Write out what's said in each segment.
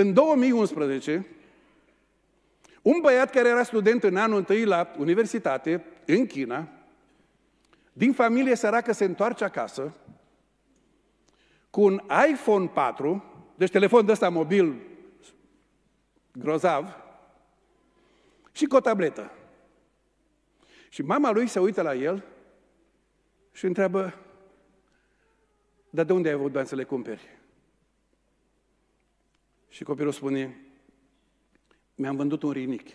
În 2011, un băiat care era student în anul întâi la universitate, în China, din familie săracă se întoarce acasă cu un iPhone 4, deci telefon de ăsta mobil grozav, și cu o tabletă. Și mama lui se uită la el și întreabă, dar de unde ai avut bani să le cumperi? Și copilul spune, mi-am vândut un rinic.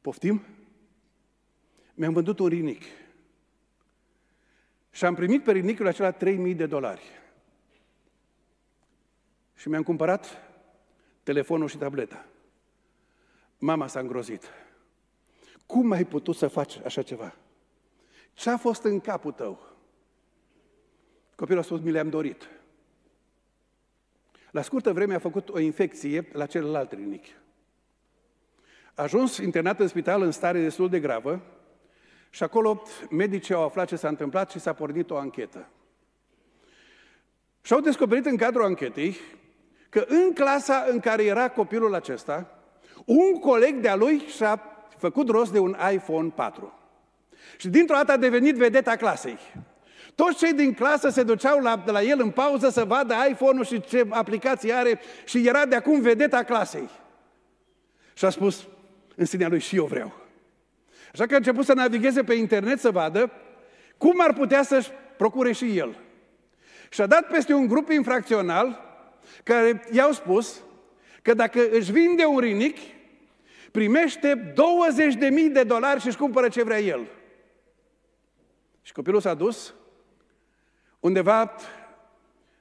Poftim? Mi-am vândut un rinic. Și am primit pe rinicul acela 3.000 de dolari. Și mi-am cumpărat telefonul și tableta. Mama s-a îngrozit. Cum ai putut să faci așa ceva? Ce a fost în capul tău? Copilul a spus, mi le-am dorit. La scurtă vreme a făcut o infecție la celălalt rinichi. A ajuns internat în spital în stare destul de gravă și acolo medicii au aflat ce s-a întâmplat și s-a pornit o anchetă. Și au descoperit în cadrul anchetei că în clasa în care era copilul acesta, un coleg de-a lui și-a făcut rost de un iPhone 4. Și dintr-o dată a devenit vedeta clasei. Toți cei din clasă se duceau la, la el în pauză să vadă iPhone-ul și ce aplicații are și era de acum vedeta clasei. Și a spus în sinea lui și eu vreau. Așa că a început să navigheze pe internet să vadă cum ar putea să-și procure și el. Și a dat peste un grup infracțional care i-au spus că dacă își vinde un rinic, primește 20.000 de dolari și își cumpără ce vrea el. Și copilul s-a dus undeva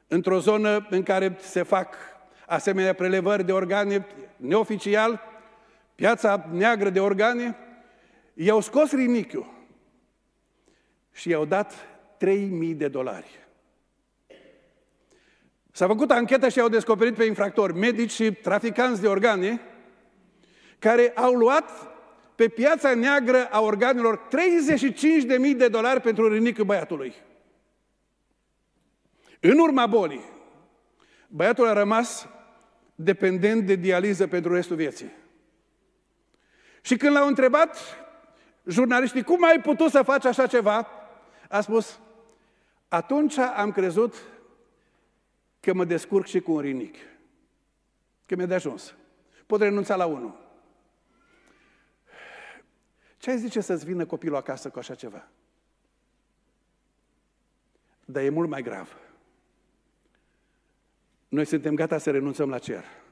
într-o zonă în care se fac asemenea prelevări de organe neoficial, piața neagră de organe, i-au scos rinichiu și i-au dat 3.000 de dolari. S-a făcut anchetă și au descoperit pe infractori, medici și traficanți de organe, care au luat pe piața neagră a organelor 35.000 de dolari pentru rinichiul băiatului. În urma bolii, băiatul a rămas dependent de dializă pentru restul vieții. Și când l-au întrebat jurnaliștii, cum ai putut să faci așa ceva? A spus, atunci am crezut că mă descurc și cu un rinic. Că mi-a de ajuns. Pot renunța la unul. Ce ai zice să-ți vină copilul acasă cu așa ceva? Dar e mult mai grav noi suntem gata să renunțăm la cer.